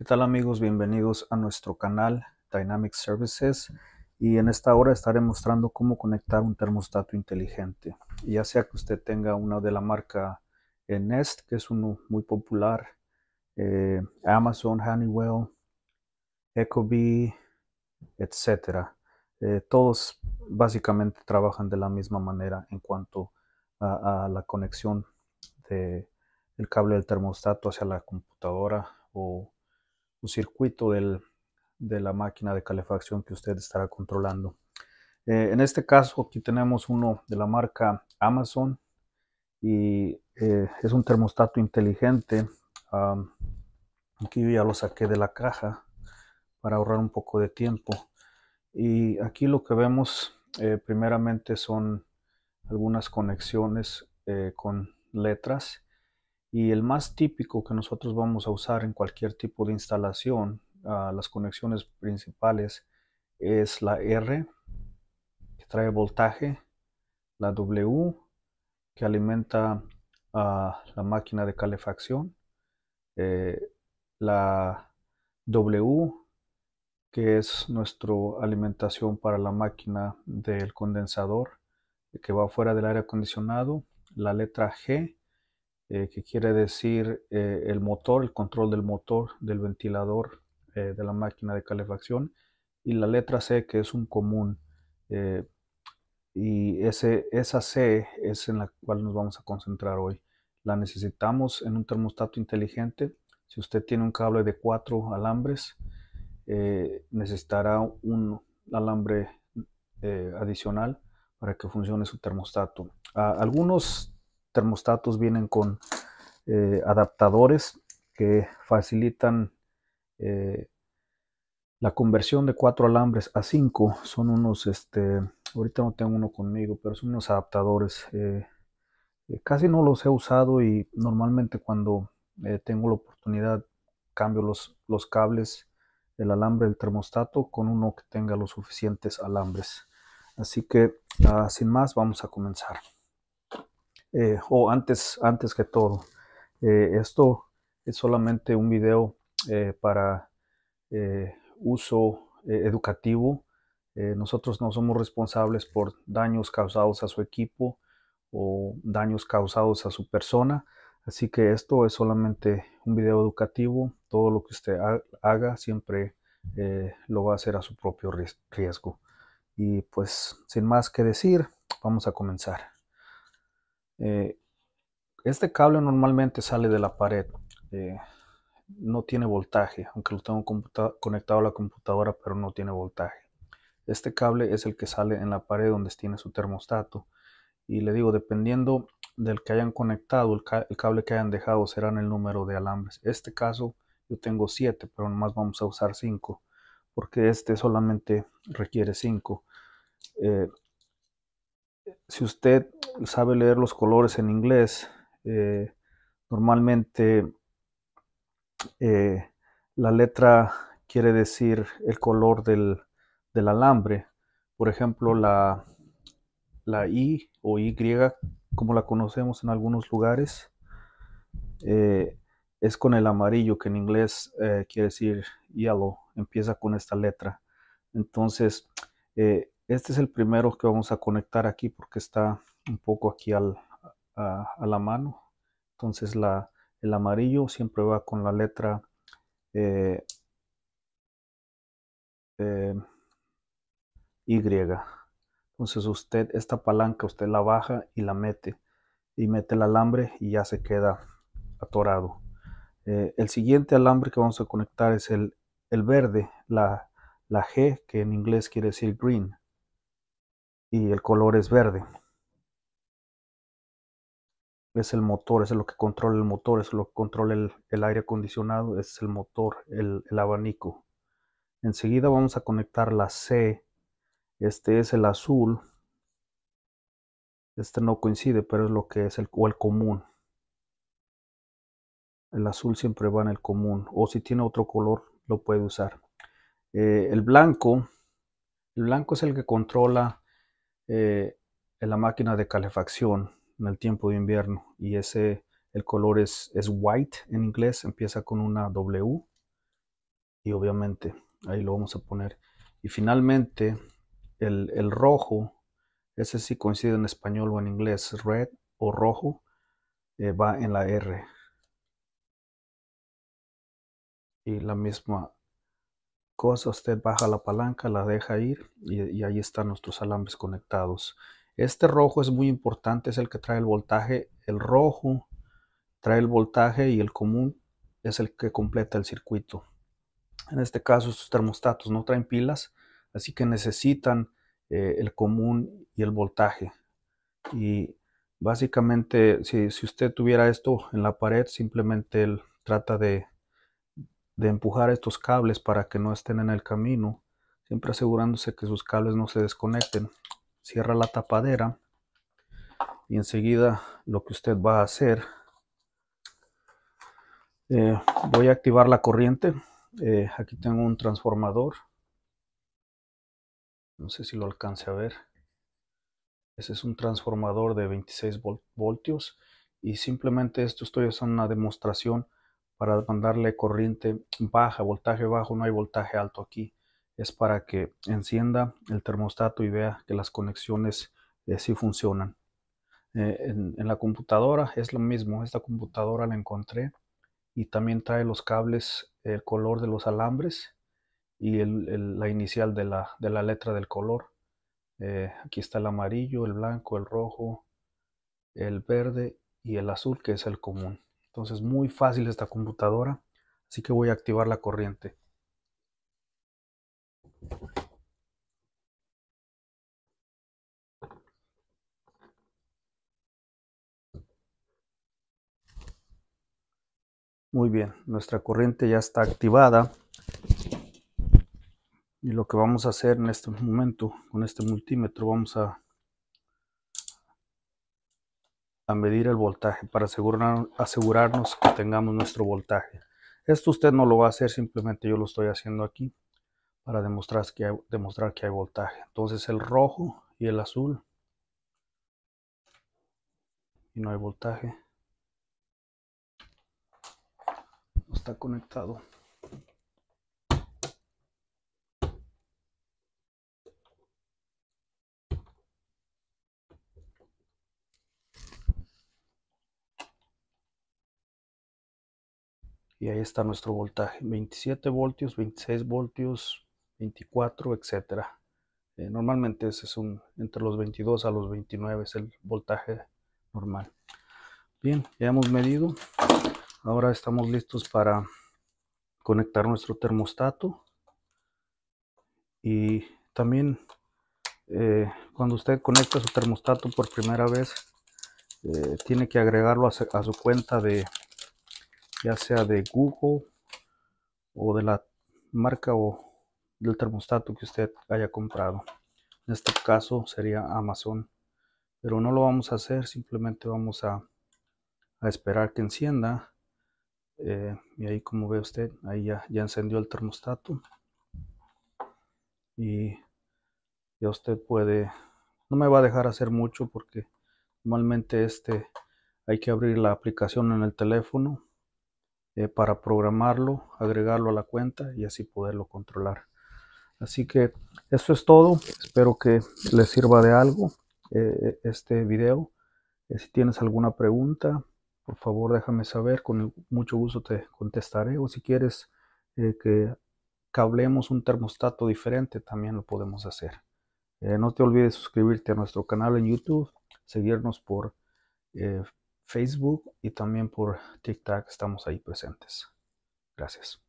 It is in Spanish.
¿Qué tal amigos? Bienvenidos a nuestro canal Dynamic Services y en esta hora estaré mostrando cómo conectar un termostato inteligente. Ya sea que usted tenga una de la marca eh, Nest, que es uno muy popular, eh, Amazon, Honeywell, Ecobee, etc. Eh, todos básicamente trabajan de la misma manera en cuanto a, la conexión del cable del termostato hacia la computadora o un circuito de la máquina de calefacción que usted estará controlando. Eh, en este caso aquí tenemos uno de la marca Amazon y eh, es un termostato inteligente. aquí ya lo saqué de la caja para ahorrar un poco de tiempo. Y aquí lo que vemos eh, primeramente son algunas conexiones con letras y el más típico que nosotros vamos a usar en cualquier tipo de instalación, las conexiones principales, es la R, que trae voltaje, la W, que alimenta a la máquina de calefacción, eh, la W, que es nuestra alimentación para la máquina del condensador que va fuera del aire acondicionado, la letra G, eh, que quiere decir eh, el motor, el control del motor, del ventilador, eh, de la máquina de calefacción, y la letra C, que es un común. y ese, esa C es en la cual nos vamos a concentrar hoy. La necesitamos en un termostato inteligente. Si usted tiene un cable de cuatro alambres, necesitará un alambre adicional para que funcione su termostato. algunos termostatos vienen con eh, adaptadores que facilitan eh, la conversión de cuatro alambres a cinco. Son unos, este, ahorita no tengo uno conmigo, pero son unos adaptadores. Eh, casi no los he usado y normalmente cuando tengo la oportunidad cambio los, los cables, el alambre del termostato con uno que tenga los suficientes alambres. Así que ah, sin más vamos a comenzar. Eh, o antes, antes que todo. Eh, esto es solamente un video eh, para uso educativo. nosotros no somos responsables por daños causados a su equipo o daños causados a su persona. Así que esto es solamente un video educativo. Todo lo que usted haga siempre lo va a hacer a su propio riesgo. Y pues sin más que decir, vamos a comenzar. Eh, este cable normalmente sale de la pared, eh, no tiene voltaje, aunque lo tengo conectado a la computadora, pero no tiene voltaje. Este cable es el que sale en la pared donde tiene su termostato. Y le digo, dependiendo del que hayan conectado, el, cable que hayan dejado, serán el número de alambres. En este caso yo tengo 7, pero nomás vamos a usar 5, porque este solamente requiere 5 si usted sabe leer los colores en inglés, eh, normalmente eh, la letra quiere decir el color del, alambre. Por ejemplo, la, la, I o Y, como la conocemos en algunos lugares, eh, es con el amarillo, que en inglés quiere decir yellow, empieza con esta letra. Entonces, eh, este es el primero que vamos a conectar aquí porque está un poco aquí al, a, la mano. Entonces la, el amarillo siempre va con la letra eh, eh, Y. Entonces usted, esta palanca, usted la baja y la mete. Y mete el alambre y ya se queda atorado. Eh, el siguiente alambre que vamos a conectar es el, verde, la, la G, que en inglés quiere decir green y el color es verde. Es el motor, es lo que controla el motor, es lo que controla el, aire acondicionado, es el motor, el, abanico. Enseguida vamos a conectar la C. Este es el azul. Este no coincide, pero es lo que es el, común. El azul siempre va en el común. O si tiene otro color, lo puede usar. Eh, el blanco. El blanco es el que controla eh, en la máquina de calefacción en el tiempo de invierno y ese el color es, es white en inglés, empieza con una W y obviamente ahí lo vamos a poner. Y finalmente el, rojo, ese sí coincide en español o en inglés, red o rojo, eh, va en la R. Y la misma cosa, usted baja la palanca, la deja ir y, ahí están nuestros alambres conectados. Este rojo es muy importante, es el que trae el voltaje. El rojo trae el voltaje y el común es el que completa el circuito. En este caso, estos termostatos no traen pilas, así que necesitan eh, el común y el voltaje. Y básicamente, si, si usted tuviera esto en la pared, simplemente él trata de de empujar estos cables para que no estén en el camino, siempre asegurándose que sus cables no se desconecten. Cierra la tapadera y enseguida lo que usted va a hacer, eh, voy a activar la corriente. Eh, aquí tengo un transformador. No sé si lo alcance a ver. Ese es un transformador de 26 voltios y simplemente esto estoy haciendo una demostración para mandarle corriente baja, voltaje bajo, no hay voltaje alto aquí. Es para que encienda el termostato y vea que las conexiones eh, sí funcionan. Eh, en, la computadora es lo mismo, esta computadora la encontré y también trae los cables, el color de los alambres y la inicial de la, letra del color. Eh, aquí está el amarillo, el blanco, el rojo, el verde y el azul que es el común. Entonces muy fácil esta computadora. Así que voy a activar la corriente. Muy bien, nuestra corriente ya está activada. Y lo que vamos a hacer en este momento con este multímetro, vamos a a medir el voltaje para asegurar, asegurarnos que tengamos nuestro voltaje. Esto usted no lo va a hacer, simplemente yo lo estoy haciendo aquí para demostrar que hay, demostrar que hay voltaje. Entonces el rojo y el azul. Y no hay voltaje. No está conectado. y ahí está nuestro voltaje 27 voltios 26 voltios 24 etcétera eh, normalmente ese es un entre los 22 a los 29 es el voltaje normal bien ya hemos medido ahora estamos listos para conectar nuestro termostato y también eh, cuando usted conecta su termostato por primera vez eh, tiene que agregarlo a su cuenta de ya sea de Google o de la marca o del termostato que usted haya comprado. En este caso sería Amazon. Pero no lo vamos a hacer, simplemente vamos a, esperar que encienda. Eh, y ahí como ve usted, ahí ya, ya encendió el termostato. Y ya usted puede... No me va a dejar hacer mucho porque normalmente este hay que abrir la aplicación en el teléfono eh, para programarlo, agregarlo a la cuenta y así poderlo controlar. Así que eso es todo. Espero que les sirva de algo eh, este video. Eh, si tienes alguna pregunta, por favor déjame saber. Con mucho gusto te contestaré. O si quieres que cablemos un termostato diferente, también lo podemos hacer. no te olvides suscribirte a nuestro canal en YouTube, seguirnos por Facebook y también por TikTok estamos ahí presentes. Gracias.